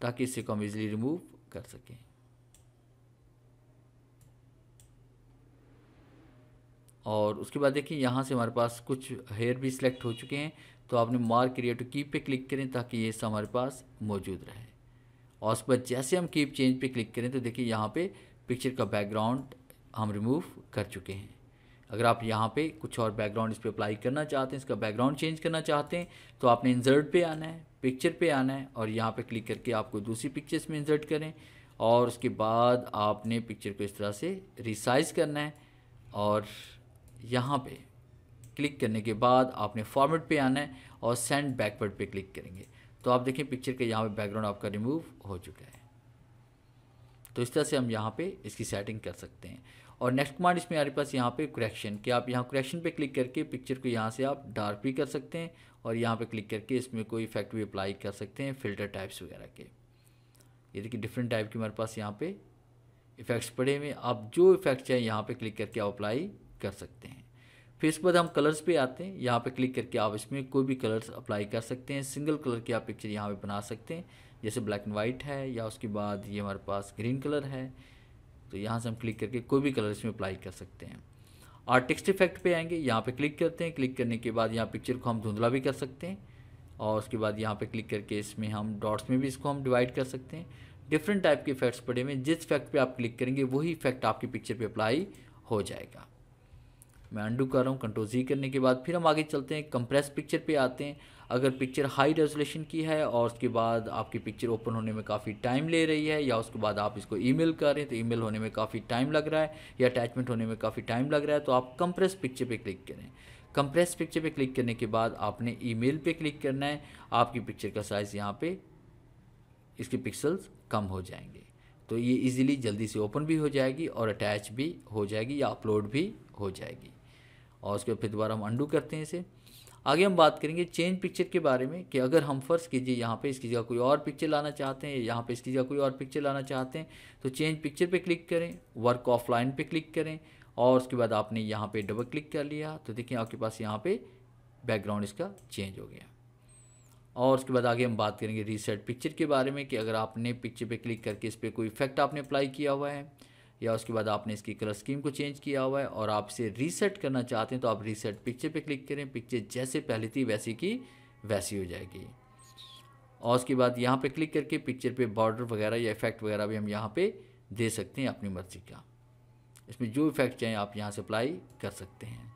ताकि इसे को हम इजिली रिमूव कर सकें और उसके बाद देखिए यहाँ से हमारे पास कुछ हेयर भी सिलेक्ट हो चुके हैं तो आपने मार्क क्रिएट कीप पे क्लिक करें ताकि ये सब हमारे पास मौजूद रहे और उसके बाद जैसे हम कीप चेंज पे क्लिक करें तो देखिए यहाँ पे पिक्चर का बैकग्राउंड हम रिमूव कर चुके हैं अगर आप यहाँ पे कुछ और बैकग्राउंड इस पर अप्लाई करना चाहते हैं इसका बैकग्राउंड चेंज करना चाहते हैं तो आपने इंजर्ट पे आना है पिक्चर पे आना है और यहाँ पे क्लिक करके आपको दूसरी पिक्चर्स में इंसर्ट करें और उसके बाद आपने पिक्चर को इस तरह से रिसाइज करना है और यहाँ पे क्लिक करने के बाद आपने फॉर्मेट पे आना है और सेंड बैकवर्ड पे क्लिक करेंगे तो आप देखें पिक्चर के यहाँ पे बैकग्राउंड आपका रिमूव हो चुका है तो इस तरह से हम यहाँ पे इसकी सेटिंग कर सकते हैं और नेक्स्ट कमांड इसमें हमारे पास यहाँ पे क्रैक्शन कि आप यहाँ क्रैक्शन पे क्लिक करके पिक्चर को यहाँ से आप डार्क भी कर सकते हैं और यहाँ पे क्लिक करके इसमें कोई इफेक्ट भी अप्लाई कर सकते हैं फिल्टर टाइप्स वगैरह के ये देखिए डिफरेंट टाइप के हमारे पास यहाँ पे इफेक्ट्स पड़े हुए आप जो इफेक्ट चाहें यहाँ पे क्लिक करके आप अप्लाई कर सकते हैं फिर इसके बाद हम कलर्स पे आते हैं यहाँ पे क्लिक करके आप इसमें कोई भी कलर्स अप्लाई कर सकते हैं सिंगल कलर की आप पिक्चर यहाँ पर बना सकते हैं जैसे ब्लैक एंड वाइट है या उसके बाद ये हमारे पास ग्रीन कलर है तो यहाँ से हम क्लिक करके कोई भी कलर इसमें अप्लाई कर सकते हैं और टेक्स्ट इफेक्ट पे आएंगे यहाँ पे क्लिक करते हैं क्लिक करने के बाद यहाँ पिक्चर को हम धुंधला भी कर सकते हैं और उसके बाद यहाँ पे क्लिक करके इसमें हम डॉट्स में भी इसको हम डिवाइड कर सकते हैं डिफरेंट टाइप के इफेक्ट्स पड़े हुए जिस इफेक्ट पे आप क्लिक करेंगे वही इफेक्ट आपकी पिक्चर पर अप्लाई हो जाएगा मैं अंडू कर रहा हूँ कंट्रोल जी करने के बाद फिर हम आगे चलते हैं कंप्रेस पिक्चर पर आते हैं अगर पिक्चर हाई रेजोल्यूशन की है और उसके बाद आपकी पिक्चर ओपन होने में काफ़ी टाइम ले रही है या उसके बाद आप इसको ई कर रहे हैं तो मेल होने में काफ़ी टाइम लग रहा है या अटैचमेंट होने में काफ़ी टाइम लग रहा है तो आप कंप्रेस पिक्चर पर क्लिक करें कंप्रेस पिक्चर पर क्लिक करने के बाद आपने मेल पे क्लिक करना है आपकी पिक्चर का साइज़ यहाँ पर इसके पिक्सल्स कम हो जाएंगे तो ये इजीली जल्दी से ओपन भी हो जाएगी और अटैच भी हो जाएगी या अपलोड भी हो जाएगी और उसके बाद फिर दोबारा हम अंडू करते हैं इसे आगे हम बात करेंगे चेंज पिक्चर के बारे में कि अगर हम फर्ज कीजिए यहाँ पे इसकी जगह कोई और पिक्चर लाना चाहते हैं यहाँ पे इसकी जगह कोई और पिक्चर लाना चाहते हैं तो चेंज पिक्चर पे क्लिक करें वर्क ऑफलाइन पे क्लिक करें और उसके बाद आपने यहाँ पे डबल क्लिक कर लिया तो देखिए आपके पास यहाँ पे बैकग्राउंड इसका चेंज हो गया और उसके बाद आगे हम बात करेंगे रीसेट पिक्चर के बारे में कि अगर आपने पिक्चर पर क्लिक करके इस पर कोई इफेक्ट आपने अप्लाई किया हुआ है या उसके बाद आपने इसकी कलर स्कीम को चेंज किया हुआ है और आप इसे रीसेट करना चाहते हैं तो आप रीसेट पिक्चर पे क्लिक करें पिक्चर जैसे पहले थी वैसी की वैसी हो जाएगी और उसके बाद यहाँ पे क्लिक करके पिक्चर पे बॉर्डर वगैरह या इफेक्ट वगैरह भी हम यहाँ पे दे सकते हैं अपनी मर्ज़ी का इसमें जो इफेक्ट चाहें आप यहाँ से अप्लाई कर सकते हैं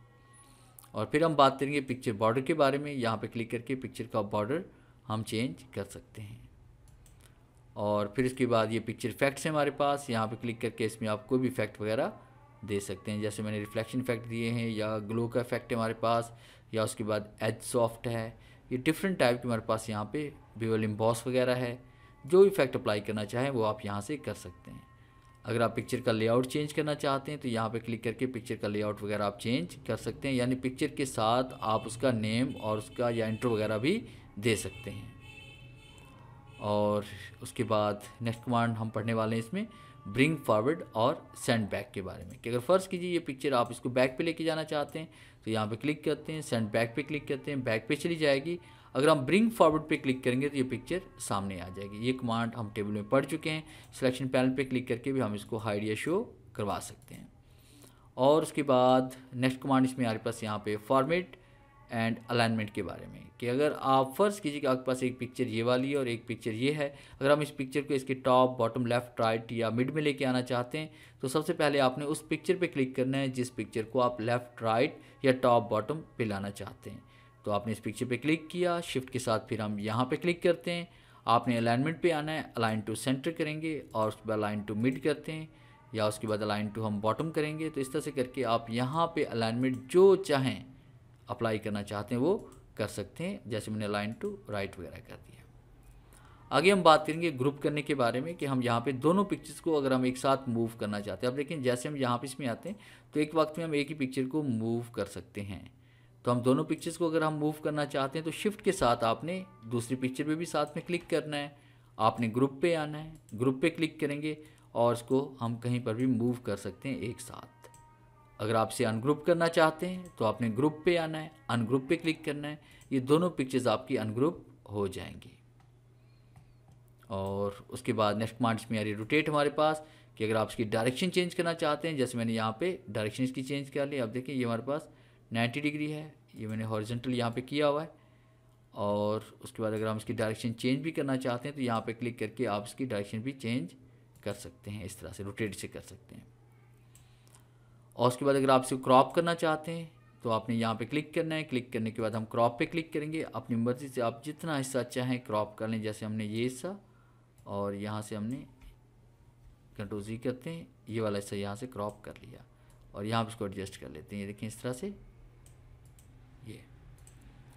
और फिर हम बात करेंगे पिक्चर बॉर्डर के बारे में यहाँ पे क्लिक करके पिक्चर का बॉर्डर हम चेंज कर सकते हैं और फिर इसके बाद ये पिक्चर इफेक्ट्स हैं हमारे पास यहाँ पे क्लिक करके इसमें आप कोई भी इफेक्ट वगैरह दे सकते हैं जैसे मैंने रिफ्लेक्शन इफेक्ट दिए हैं या ग्लो का इफेक्ट है हमारे पास या उसके बाद एज सॉफ्ट है ये डिफरेंट टाइप के हमारे पास यहाँ पे विवल इम्बॉस वगैरह है जो इफेक्ट अप्लाई करना चाहें वो आप यहाँ से कर सकते हैं अगर आप पिक्चर का लेआउट चेंज करना चाहते हैं तो यहाँ पे क्लिक करके पिक्चर का लेआउट वगैरह आप चेंज कर सकते हैं यानी पिक्चर के साथ आप उसका नेम और उसका या इंट्रो वगैरह भी दे सकते हैं और उसके बाद नेक्स्ट कमांड हम पढ़ने वाले हैं इसमें ब्रिंग फॉरवर्ड और सेंड बैक के बारे में कि अगर फ़र्ज़ कीजिए ये पिक्चर आप इसको बैक पे लेके जाना चाहते हैं तो यहाँ पे क्लिक करते हैं सेंड बैक पे क्लिक करते हैं बैक पे चली जाएगी अगर हम ब्रिंग फॉरवर्ड पे क्लिक करेंगे तो ये पिक्चर सामने आ जाएगी ये कमांड हम टेबल में पढ़ चुके हैं सिलेक्शन पैनल पर क्लिक करके भी हम इसको हाइड या शो करवा सकते हैं और उसके बाद नेक्स्ट कमांड इसमें हमारे पास यहाँ पे फॉर्मेट एंड अलाइनमेंट के बारे में कि अगर आप फर्स्ट कीजिए कि आपके पास एक पिक्चर ये वाली है और एक पिक्चर ये है अगर हम इस पिक्चर को इसके टॉप बॉटम लेफ्ट राइट या मिड में लेके आना चाहते हैं तो सबसे पहले आपने उस पिक्चर पे क्लिक करना है जिस पिक्चर को आप लेफ़्ट राइट या टॉप बॉटम पे लाना चाहते हैं तो आपने इस पिक्चर पर क्लिक किया शिफ्ट के साथ फिर हम यहाँ पर क्लिक करते हैं आपने अलाइनमेंट पर आना है अलाइन टू सेंटर करेंगे और उसके बाद अलाइन टू मिड करते हैं या उसके बाद अलाइन टू हम बॉटम करेंगे तो इस तरह से करके आप यहाँ पर अलाइनमेंट जो चाहें अप्लाई करना चाहते हैं वो कर सकते हैं जैसे मैंने लाइन टू राइट वगैरह कर दिया आगे हम बात करेंगे ग्रुप करने के बारे में कि हम यहाँ पे दोनों पिक्चर्स को अगर हम एक साथ मूव करना चाहते हैं अब लेकिन जैसे हम यहाँ पे इसमें आते हैं तो एक वक्त में हम एक ही पिक्चर को मूव कर सकते हैं तो हम दोनों पिक्चर्स को अगर हम मूव करना चाहते हैं तो शिफ्ट के साथ आपने दूसरी पिक्चर पर भी साथ में क्लिक करना है आपने ग्रुप पे आना है ग्रुप पे क्लिक करेंगे और इसको हम कहीं पर भी मूव कर सकते हैं एक साथ अगर आप इसे अनग्रुप करना चाहते हैं तो आपने ग्रुप पे आना है अनग्रुप पे क्लिक करना है ये दोनों पिक्चर्स आपकी अनग्रुप हो जाएंगी और उसके बाद नेक्स्ट कमांड्स में आ रही रोटेट हमारे पास कि अगर आप इसकी डायरेक्शन चेंज करना चाहते हैं जैसे मैंने यहाँ पे डायरेक्शन इसकी चेंज कर ली आप देखें ये हमारे पास 90 डिग्री है ये मैंने हॉरिजेंटल यहाँ पे किया हुआ है और उसके बाद अगर हम इसकी डायरेक्शन चेंज भी करना चाहते हैं तो यहाँ पर क्लिक करके आप इसकी डायरेक्शन भी चेंज कर सकते हैं इस तरह से रोटेट से कर सकते हैं और उसके बाद अगर आप इसे क्रॉप करना चाहते हैं तो आपने यहाँ पे क्लिक करना है क्लिक करने के बाद हम क्रॉप पे क्लिक करेंगे अपनी मर्ज़ी से आप जितना हिस्सा चाहें क्रॉप कर लें जैसे हमने ये हिस्सा और यहाँ से हमने कंट्रोल जी करते हैं ये वाला हिस्सा यहाँ से क्रॉप कर लिया और यहाँ पर इसको एडजस्ट कर लेते हैं ये देखें इस तरह से ये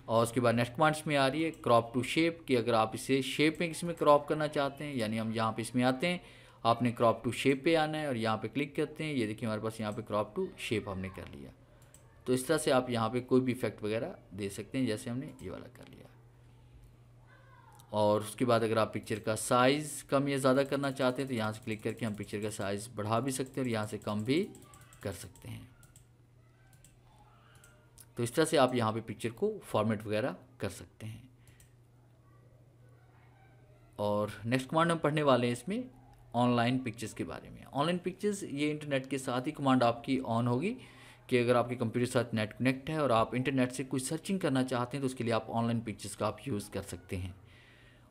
और उसके बाद नेक्स्ट कमांड्स में आ रही है क्रॉप टू शेप कि अगर आप इसे शेप में इसमें क्रॉप करना चाहते हैं यानी हम यहाँ पर इसमें आते हैं आपने क्रॉप टू शेप पे आना है और यहाँ पे क्लिक करते हैं ये देखिए हमारे पास यहाँ पे क्रॉप टू शेप हमने कर लिया तो इस तरह से आप यहाँ पे कोई भी इफेक्ट वगैरह दे सकते हैं जैसे हमने ये वाला कर लिया और उसके बाद अगर आप पिक्चर का साइज़ कम या ज़्यादा करना चाहते हैं तो यहाँ से क्लिक करके हम पिक्चर का साइज़ बढ़ा भी सकते हैं और यहाँ से कम भी कर सकते हैं तो इस तरह से आप यहाँ पर पिक्चर को फॉर्मेट वगैरह कर सकते हैं और नेक्स्ट कमांड हम पढ़ने वाले हैं इसमें ऑनलाइन पिक्चर्स के बारे में ऑनलाइन पिक्चर्स ये इंटरनेट के साथ ही कमांड आपकी ऑन होगी कि अगर आपके कंप्यूटर साथ नेट कनेक्ट है और आप इंटरनेट से कुछ सर्चिंग करना चाहते हैं तो उसके लिए आप ऑनलाइन पिक्चर्स का आप यूज़ कर सकते हैं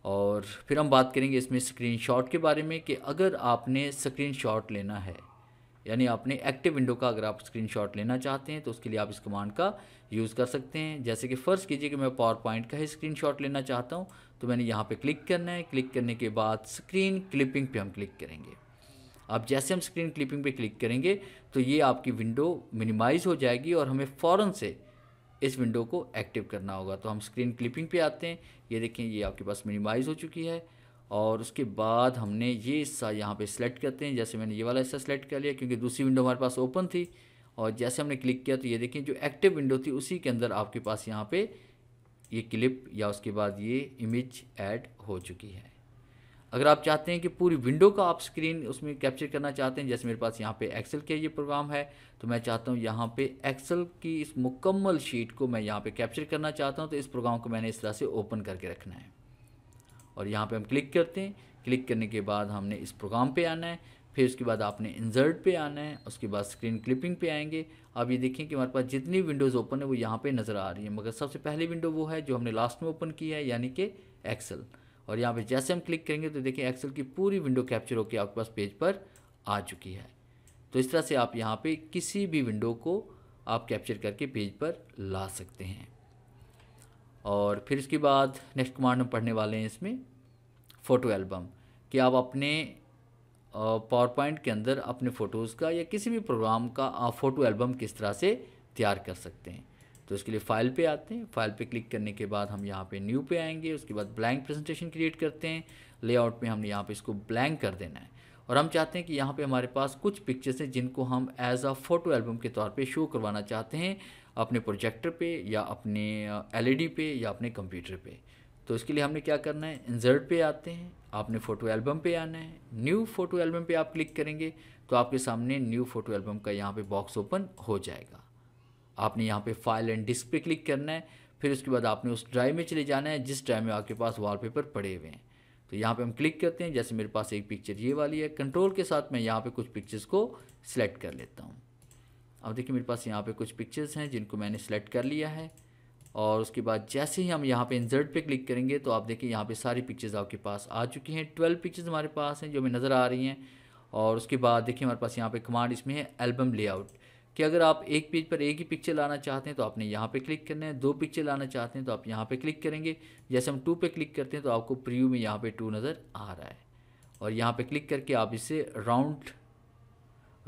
और फिर हम बात करेंगे इसमें स्क्रीनशॉट के बारे में कि अगर आपने स्क्रीनशॉट लेना है यानी अपने एक्टिव विंडो का अगर आप स्क्रीनशॉट लेना चाहते हैं तो उसके लिए आप इस कमांड का यूज़ कर सकते हैं जैसे कि फ़र्ज़ कीजिए कि मैं पावर पॉइंट का ही स्क्रीनशॉट लेना चाहता हूँ तो मैंने यहाँ पे क्लिक करना है क्लिक करने के बाद स्क्रीन क्लिपिंग पे हम क्लिक करेंगे अब जैसे हम स्क्रीन क्लिपिंग पे क्लिक करेंगे तो ये आपकी विंडो मिनिमाइज़ हो जाएगी और हमें फ़ौर से इस विंडो को एक्टिव करना होगा तो हम स्क्रीन क्लिपिंग पे आते हैं ये देखें ये आपके पास मिनिमाइज़ हो चुकी है और उसके बाद हमने ये हिस्सा यहाँ पे सेलेक्ट करते हैं जैसे मैंने ये वाला हिस्सा सेलेक्ट कर लिया क्योंकि दूसरी विंडो हमारे पास ओपन थी और जैसे हमने क्लिक किया तो ये देखें जो एक्टिव विंडो थी उसी के अंदर आपके पास यहाँ पे ये क्लिप या उसके बाद ये इमेज ऐड हो चुकी है अगर आप चाहते हैं कि पूरी विंडो का आप स्क्रीन उसमें कैप्चर करना चाहते हैं जैसे मेरे पास यहाँ पे एक्सेल का ये प्रोग्राम है तो मैं चाहता हूँ यहाँ पे एक्सेल की इस मुकम्मल शीट को मैं यहाँ पे कैप्चर करना चाहता हूँ तो इस प्रोग्राम को मैंने इस तरह से ओपन करके रखना है और यहाँ पे हम क्लिक करते हैं क्लिक करने के बाद हमने इस प्रोग्राम पे आना है फिर उसके बाद आपने इंजर्ट पे आना है उसके बाद स्क्रीन क्लिपिंग पे आएंगे अब ये देखें कि हमारे पास जितनी विंडोज़ ओपन है वो यहाँ पे नज़र आ रही है मगर सबसे पहली विंडो वो है जो हमने लास्ट में ओपन की है यानी कि एक्सेल और यहाँ पर जैसे हम क्लिक करेंगे तो देखें एक्सेल की पूरी विंडो कैप्चर होकर आपके पास पेज पर आ चुकी है तो इस तरह से आप यहाँ पर किसी भी विंडो को आप कैप्चर करके पेज पर ला सकते हैं और फिर इसके बाद नेक्स्ट कमांड हम पढ़ने वाले हैं इसमें फ़ोटो एल्बम कि आप अपने पावर पॉइंट के अंदर अपने फ़ोटोज़ का या किसी भी प्रोग्राम का आप फ़ोटो एल्बम किस तरह से तैयार कर सकते हैं तो इसके लिए फ़ाइल पे आते हैं फाइल पे क्लिक करने के बाद हम यहाँ पे न्यू पे आएंगे उसके बाद ब्लैंक प्रेजेंटेशन क्रिएट करते हैं लेआउट में हमने यहाँ पे इसको ब्लैंक कर देना है और हम चाहते हैं कि यहाँ पे हमारे पास कुछ पिक्चर्स हैं जिनको हम एज आ फ़ोटो एल्बम के तौर पे शो करवाना चाहते हैं अपने प्रोजेक्टर पे या अपने एलईडी e पे या अपने कंप्यूटर पे तो इसके लिए हमने क्या करना है इंजर्ट पे आते हैं आपने फ़ोटो एल्बम पे आना है न्यू फ़ोटो एल्बम पे आप क्लिक करेंगे तो आपके सामने न्यू फ़ोटो एल्बम का यहाँ पे बॉक्स ओपन हो जाएगा आपने यहाँ पे फाइल एंड डिस्क पे क्लिक करना है फिर उसके बाद आपने उस ड्राइव में चले जाना है जिस ड्राइव में आपके पास वॉलपेपर पड़े हुए हैं तो यहाँ पे हम क्लिक करते हैं जैसे मेरे पास एक पिक्चर ये वाली है कंट्रोल के साथ मैं यहाँ पे कुछ पिक्चर्स को सिलेक्ट कर लेता हूँ अब देखिए मेरे पास यहाँ पे कुछ पिक्चर्स हैं जिनको मैंने सेलेक्ट कर लिया है और उसके बाद जैसे ही हम यहाँ पे इंसर्ट पे क्लिक करेंगे तो आप देखिए यहाँ पे सारी पिक्चर्स आपके पास आ चुकी हैं ट्वेल्व पिक्चर्स हमारे पास हैं जो हमें नज़र आ रही हैं और उसके बाद देखिए हमारे पास यहाँ पे कमांड इसमें है एल्बम लेआउट कि अगर आप एक पेज पर एक ही पिक्चर लाना चाहते हैं तो आपने यहाँ पर क्लिक करना है दो पिक्चर लाना चाहते हैं तो आप यहाँ पर क्लिक करेंगे जैसे हम टू पर क्लिक करते हैं तो आपको प्रीव्यू में यहाँ पर टू नज़र आ रहा है और यहाँ पे क्लिक करके आप इसे राउंड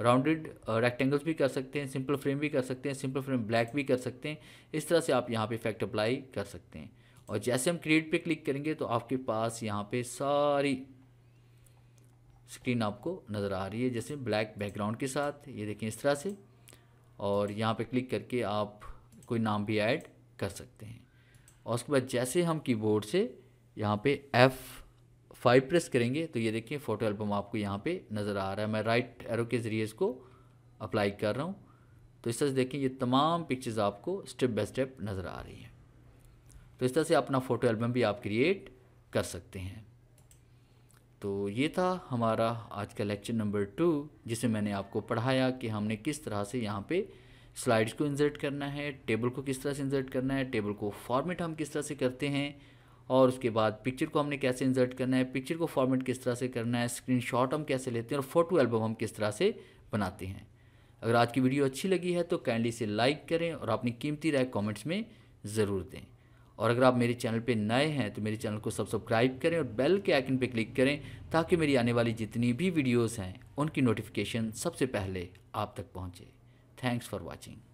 राउंडेड रेक्टेंगल्स uh, भी कर सकते हैं सिंपल फ्रेम भी कर सकते हैं सिंपल फ्रेम ब्लैक भी कर सकते हैं इस तरह से आप यहाँ पे इफेक्ट अप्लाई कर सकते हैं और जैसे हम क्रिएट पे क्लिक करेंगे तो आपके पास यहाँ पे सारी स्क्रीन आपको नज़र आ रही है जैसे ब्लैक बैकग्राउंड के साथ ये देखें इस तरह से और यहाँ पर क्लिक करके आप कोई नाम भी ऐड कर सकते हैं और उसके बाद जैसे हम कीबोर्ड से यहाँ पर एफ़ फाइव प्रेस करेंगे तो ये देखिए फ़ोटो एल्बम आपको यहाँ पे नज़र आ रहा है मैं राइट एरो के ज़रिए इसको अप्लाई कर रहा हूँ तो इस तरह से देखें ये तमाम पिक्चर्स आपको स्टेप बाय स्टेप नज़र आ रही हैं तो इस तरह से अपना फ़ोटो एल्बम भी आप क्रिएट कर सकते हैं तो ये था हमारा आज का लेक्चर नंबर टू जिसे मैंने आपको पढ़ाया कि हमने किस तरह से यहाँ पे स्लाइड्स को इंसर्ट करना है टेबल को किस तरह से इंसर्ट करना है टेबल को फॉर्मेट हम किस तरह से करते हैं और उसके बाद पिक्चर को हमने कैसे इंसर्ट करना है पिक्चर को फॉर्मेट किस तरह से करना है स्क्रीन हम कैसे लेते हैं और फोटो एल्बम हम किस तरह से बनाते हैं अगर आज की वीडियो अच्छी लगी है तो काइंडली इसे लाइक करें और अपनी कीमती राय कॉमेंट्स में ज़रूर दें और अगर आप मेरे चैनल पे नए हैं तो मेरे चैनल को सब्सक्राइब करें और बेल के आइकन पे क्लिक करें ताकि मेरी आने वाली जितनी भी वीडियोस हैं उनकी नोटिफिकेशन सबसे पहले आप तक पहुंचे थैंक्स फॉर वाचिंग